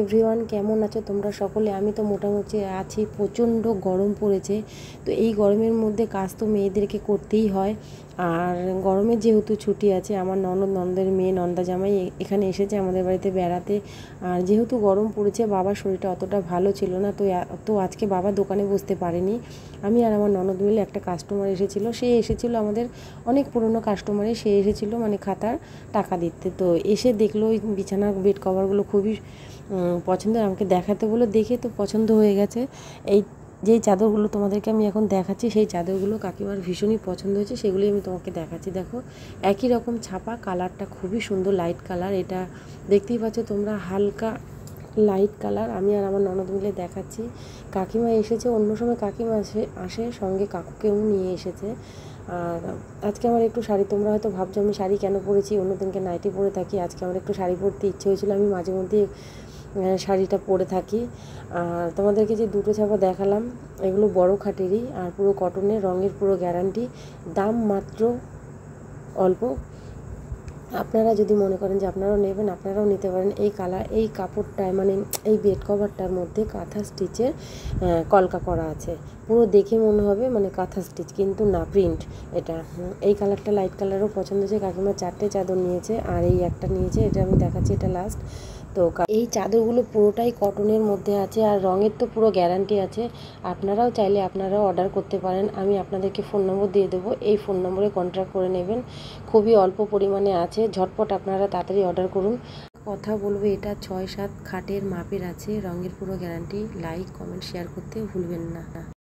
everyone কেমন আছো তোমরা সকলে আমি তো মোটামুটি আছি প্রচণ্ড গরম পড়েছে তো এই গরমের মধ্যে কাজ তো মেয়েদেরকে করতেই হয় আর গরমে যেহেতু ছুটি আছে আমার ননদ নন্দের মেয়ে নন্দা জামাই এখানে এসেছে আমাদের বাড়িতে বেড়াতে আর যেহেতু গরম পড়েছে বাবার শরীরটা অতটা ভালো ছিল না তো তো আজকে বাবা দোকানে বসতে পারেনি আমি আর আমার ননদ মিলে একটা কাস্টমার এসেছিল সে এসেছিল আমাদের অনেক পুরনো কাস্টমারে সে এসেছিল মানে খাতার টাকা দিতে তো এসে দেখলো ওই বিছানার বেড কভারগুলো খুবই পছন্দ আমাকে দেখাতে বলে দেখে তো পছন্দ হয়ে গেছে এই যেই চাদরগুলো তোমাদেরকে আমি এখন দেখাচ্ছি সেই চাদরগুলো কাকিমার ভীষণই পছন্দ হয়েছে সেগুলি আমি তোমাকে দেখাচ্ছি দেখো একই রকম ছাপা কালারটা খুবই সুন্দর লাইট কালার এটা দেখতেই পাচ্ছ তোমরা হালকা লাইট কালার আমি আর আমার ননদ মিলে দেখাচ্ছি কাকিমা এসেছে অন্য সময় কাকিমা আসে আসে সঙ্গে কাকুকেও নিয়ে এসেছে আর আজকে আমার একটু শাড়ি তোমরা হয়তো ভাবছো আমি শাড়ি কেন পরেছি অন্যদিনকে নাইটি পরে থাকি আজকে আমার একটু শাড়ি পরতে ইচ্ছে হয়েছিল আমি মাঝে মধ্যে শাড়িটা পরে থাকি আর তোমাদেরকে যে দুটো ছাপা দেখালাম এগুলো বড় খাটেরই আর পুরো কটনের রঙের পুরো গ্যারান্টি দাম মাত্র অল্প আপনারা যদি মনে করেন যে আপনারাও নেবেন আপনারাও নিতে পারেন এই কালার এই কাপড়টায় মানে এই বেড কভারটার মধ্যে কাঁথা স্টিচের কলকা করা আছে পুরো দেখে মনে হবে মানে কাঁথা স্টিচ কিন্তু না প্রিন্ট এটা এই কালারটা লাইট কালারও পছন্দ হয়েছে কাকিমা চারটে চাদর নিয়েছে আর এই একটা নিয়েছে এটা আমি দেখাচ্ছি এটা লাস্ট তো এই চাদরগুলো পুরোটাই কটনের মধ্যে আছে আর রঙের তো পুরো গ্যারান্টি আছে আপনারাও চাইলে আপনারাও অর্ডার করতে পারেন আমি আপনাদেরকে ফোন নম্বর দিয়ে দেবো এই ফোন নম্বরে কন্ট্যাক্ট করে নেবেন খুবই অল্প পরিমাণে আছে ঝটপট আপনারা তাড়াতাড়ি অর্ডার করুন কথা বলবো এটা ছয় সাত খাটের মাপের আছে রঙের পুরো গ্যারান্টি লাইক কমেন্ট শেয়ার করতে ভুলবেন না